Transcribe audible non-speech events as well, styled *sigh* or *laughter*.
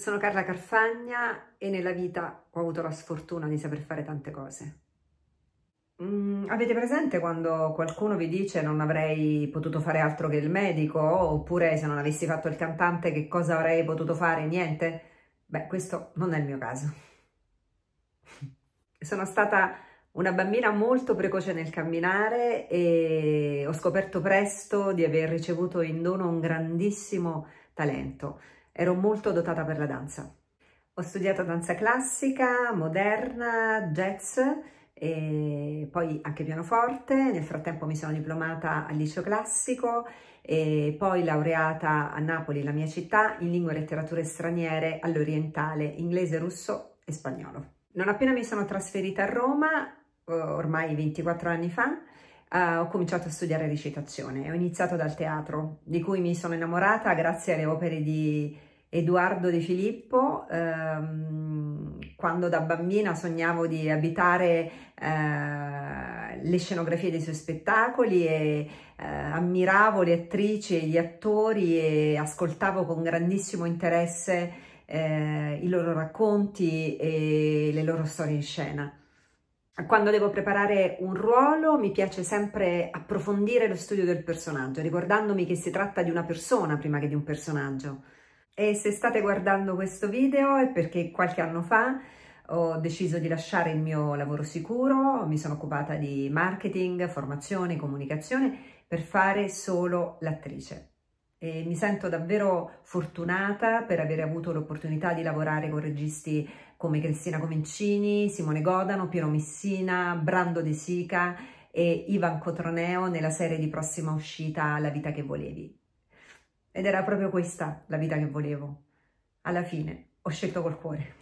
Sono Carla Carfagna e nella vita ho avuto la sfortuna di saper fare tante cose. Mm, avete presente quando qualcuno vi dice non avrei potuto fare altro che il medico oppure se non avessi fatto il cantante che cosa avrei potuto fare? Niente? Beh, questo non è il mio caso. *laughs* Sono stata una bambina molto precoce nel camminare e ho scoperto presto di aver ricevuto in dono un grandissimo talento ero molto dotata per la danza. Ho studiato danza classica, moderna, jazz e poi anche pianoforte, nel frattempo mi sono diplomata al liceo classico e poi laureata a Napoli, la mia città, in lingue e letterature straniere all'orientale, inglese, russo e spagnolo. Non appena mi sono trasferita a Roma, eh, ormai 24 anni fa, Uh, ho cominciato a studiare recitazione. Ho iniziato dal teatro, di cui mi sono innamorata grazie alle opere di Edoardo De Filippo, ehm, quando da bambina sognavo di abitare eh, le scenografie dei suoi spettacoli e eh, ammiravo le attrici e gli attori e ascoltavo con grandissimo interesse eh, i loro racconti e le loro storie in scena. Quando devo preparare un ruolo mi piace sempre approfondire lo studio del personaggio, ricordandomi che si tratta di una persona prima che di un personaggio. E se state guardando questo video è perché qualche anno fa ho deciso di lasciare il mio lavoro sicuro, mi sono occupata di marketing, formazione, comunicazione per fare solo l'attrice. E mi sento davvero fortunata per aver avuto l'opportunità di lavorare con registi come Cristina Comencini, Simone Godano, Piero Messina, Brando De Sica e Ivan Cotroneo nella serie di prossima uscita La vita che volevi. Ed era proprio questa la vita che volevo. Alla fine ho scelto col cuore.